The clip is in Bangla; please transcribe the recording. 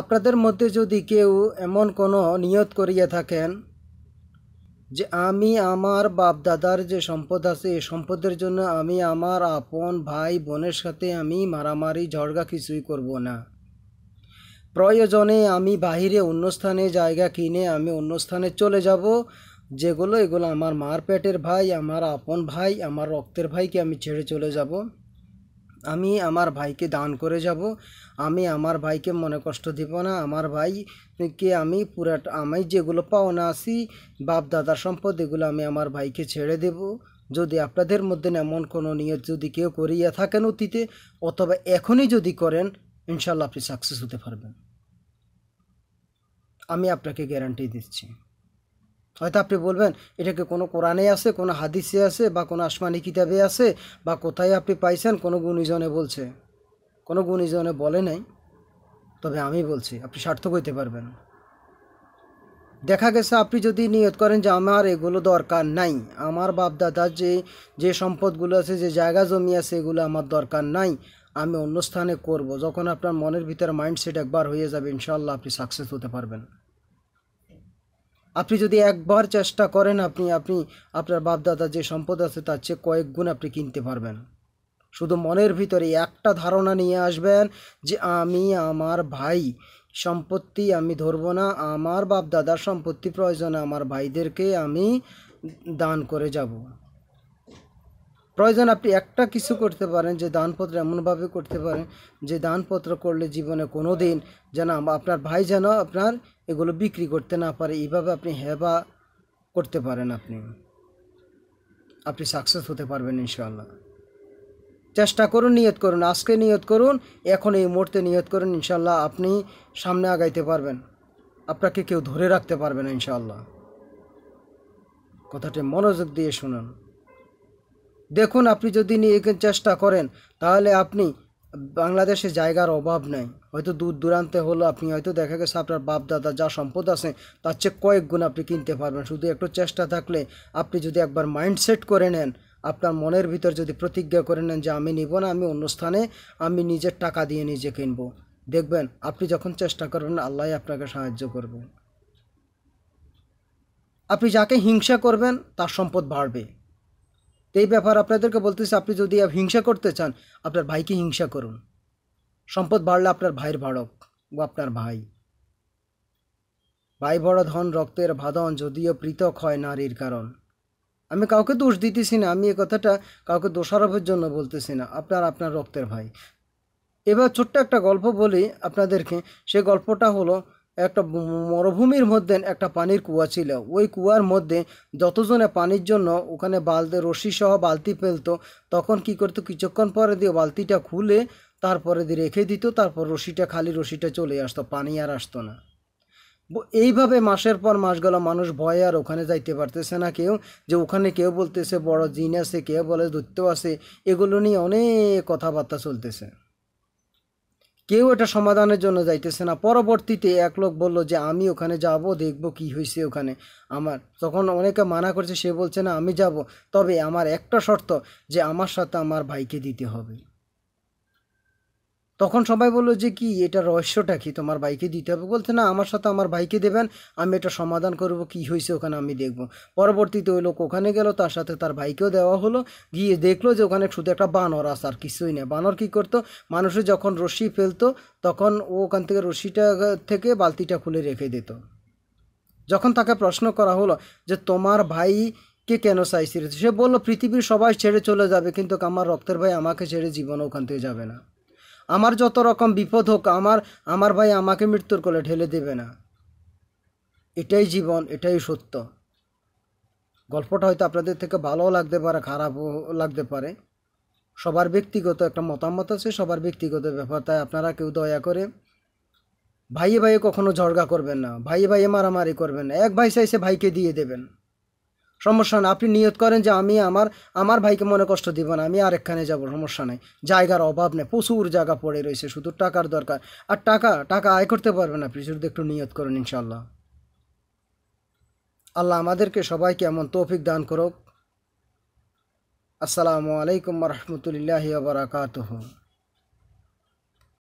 আপনাদের মধ্যে যদি কেউ এমন কোনো নিয়ত করিয়া থাকেন যে আমি আমার বাপ দাদার যে সম্পদ আছে এই সম্পদের জন্য আমি আমার আপন ভাই বোনের সাথে আমি মারামারি ঝড়গা কিছুই করব না প্রয়োজনে আমি বাহিরে অন্য স্থানে জায়গা কিনে আমি অন্য স্থানে চলে যাব যেগুলো এগুলো আমার মার পেটের ভাই আমার আপন ভাই আমার রক্তের ভাইকে আমি ছেড়ে চলে যাব আমি আমার ভাইকে দান করে যাব আমি আমার ভাইকে মনে কষ্ট দিব না আমার ভাইকে আমি পুরাটা আমি যেগুলো পাওনা আসি বাপ দাদার সম্পদ এগুলো আমি আমার ভাইকে ছেড়ে দেব যদি আপনাদের মধ্যে এমন কোনো নিয়ত যদি কেউ করিয়া থাকেন অতীতে অথবা এখনই যদি করেন ইনশাল্লাহ আপনি সাকসেস হতে পারবেন আমি আপনাকে গ্যারান্টি দিচ্ছি হয়তো আপনি বলবেন এটাকে কোনো কোরআনে আছে কোনো হাদিসে আছে বা কোনো আসমানি কিতাবে আছে বা কোথায় আপনি পাইছেন কোনো গুণীজনে বলছে কোনো গুণীজনে বলে নাই তবে আমি বলছি আপনি সার্থক হইতে পারবেন দেখা গেছে আপনি যদি নিয়ত করেন যে আমার এগুলো দরকার নাই আমার বাপদাদার যে যে সম্পদগুলো আছে যে জায়গা জমি আছে এগুলো আমার দরকার নাই আমি অন্য স্থানে করব যখন আপনার মনের ভিতরে মাইন্ডসেট একবার হয়ে যাবে ইনশাল্লাহ আপনি সাকসেস হতে পারবেন আপনি যদি একবার চেষ্টা করেন আপনি আপনি আপনার বাপদাদা যে সম্পদ আছে তার চেয়ে কয়েক গুণ আপনি কিনতে পারবেন শুধু মনের ভিতরে একটা ধারণা নিয়ে আসবেন যে আমি আমার ভাই সম্পত্তি আমি ধরবো না আমার বাপদাদার সম্পত্তি প্রয়োজনে আমার ভাইদেরকে আমি দান করে যাব প্রয়োজন আপনি একটা কিছু করতে পারেন যে দানপত্র এমনভাবে করতে পারেন যে দানপত্র করলে জীবনে কোনো দিন যেন আপনার ভাই যেন আপনার এগুলো বিক্রি করতে না পারে এইভাবে আপনি হেবা করতে পারেন আপনি আপনি সাকসেস হতে পারবেন ইনশাআল্লাহ চেষ্টা করুন নিয়ত করুন আজকে নিয়ত করুন এখন এই মুহূর্তে নিয়ত করুন ইনশাল্লাহ আপনি সামনে আগাইতে পারবেন আপনাকে কেউ ধরে রাখতে পারবে না ইনশাআল্লাহ কথাটি মনোযোগ দিয়ে শুনুন দেখুন আপনি যদি নিয়ে চেষ্টা করেন তাহলে আপনি বাংলাদেশে জায়গার অভাব নেই হয়তো দূর দূরান্তে হলো আপনি হয়তো দেখা গেছে আপনার বাপ দাদা যা সম্পদ আছে তার চেয়ে কয়েক গুণ আপনি কিনতে পারবেন শুধু একটু চেষ্টা থাকলে আপনি যদি একবার মাইন্ডসেট করে নেন আপনার মনের ভিতর যদি প্রতিজ্ঞা করে নেন যে আমি নিব না আমি অন্য স্থানে আমি নিজের টাকা দিয়ে নিজে কিনব দেখবেন আপনি যখন চেষ্টা করবেন আল্লাহ আপনাকে সাহায্য করবেন আপনি যাকে হিংসা করবেন তার সম্পদ বাড়বে তো এই ব্যাপার আপনাদেরকে বলতেছি আপনি যদি হিংসা করতে চান আপনার ভাইকে হিংসা করুন সম্পদ বাড়লে আপনার ভাইয়ের বাড়ক ও আপনার ভাই ভাই বড় ধন রক্তের ভাদন যদিও পৃথক হয় নারীর কারণ আমি কাউকে দোষ দিতেছি না আমি এ কথাটা কাউকে দোষারোপের জন্য বলতেছি না আপনার আপনার রক্তের ভাই এবার ছোট্ট একটা গল্প বলি আপনাদেরকে সে গল্পটা হলো একটা মরুভূমির মধ্যে একটা পানির কুয়া ছিল ওই কুয়ার মধ্যে যতজনে পানির জন্য ওখানে বালতে রশি সহ বালতি ফেলতো তখন কি করতো কিছুক্ষণ পরে দিয়ে বালতিটা খুলে তারপরে দিয়ে রেখে দিত তারপর রশিটা খালি রশিটা চলে আসতো পানি আর আসতো না এইভাবে মাসের পর মাস গেল মানুষ ভয়ে আর ওখানে যাইতে পারতেছে না কেউ যে ওখানে কেউ বলতেছে বড় জিন আছে কেউ বলে দৈত্য আছে এগুলো নিয়ে অনেক কথাবার্তা চলতেছে কেউ এটা সমাধানের জন্য যাইতেছে না পরবর্তীতে এক লোক বলল যে আমি ওখানে যাব দেখব কি হয়েছে ওখানে আমার তখন অনেকে মানা করছে সে বলছে না আমি যাব তবে আমার একটা শর্ত যে আমার সাথে আমার ভাইকে দিতে হবে তখন সবাই বললো যে কি এটা রহস্যটা কি তোমার ভাইকে দিতে হবে বলছে না আমার সাথে আমার ভাইকে দেবেন আমি এটা সমাধান করব কি হয়েছে ওখানে আমি দেখব পরবর্তীতে ওই লোক ওখানে গেল তার সাথে তার ভাইকেও দেওয়া হলো গিয়ে দেখলো যে ওখানে শুধু একটা বানর আস আর কিছুই নেই বানর কি করতো মানুষে যখন রশি ফেলতো তখন ও ওখান থেকে রশিটা থেকে বালতিটা খুলে রেখে দিত যখন তাকে প্রশ্ন করা হলো যে তোমার ভাই কে কেন চাইছিল সে বলল পৃথিবীর সবাই ছেড়ে চলে যাবে কিন্তু আমার রক্তের ভাই আমাকে ছেড়ে জীবন ওখান থেকে যাবে না আমার যত রকম বিপদ হোক আমার আমার ভাই আমাকে মৃত্যুর কোলে ঢেলে দেবে না এটাই জীবন এটাই সত্য গল্পটা হয়তো আপনাদের থেকে ভালোও লাগতে পারে খারাপও লাগতে পারে সবার ব্যক্তিগত একটা মতামত আছে সবার ব্যক্তিগত ব্যাপার তাই আপনারা কেউ দয়া করে ভাইয়ে ভাইয়ে কখনো ঝগড়া করবেন না ভাইয়ে ভাইয়ে মারামারি করবেন না এক ভাই চাইছে ভাইকে দিয়ে দেবেন সমস্যা আপনি নিয়ত করেন যে আমি আমার আমার ভাইকে মনে কষ্ট দিব না আমি আরেকখানে যাব সমস্যা নেই জায়গার অভাব নেই প্রচুর জায়গা পড়ে রয়েছে শুধু টাকার দরকার আর টাকা টাকা আয় করতে পারবেন আপনি শুধু একটু নিয়ত করেন ইনশাল্লাহ আল্লাহ আমাদেরকে সবাইকে এমন তৌফিক দান করুক আসসালামু আলাইকুম রহমতুলিল্লাহ বারাকাতহ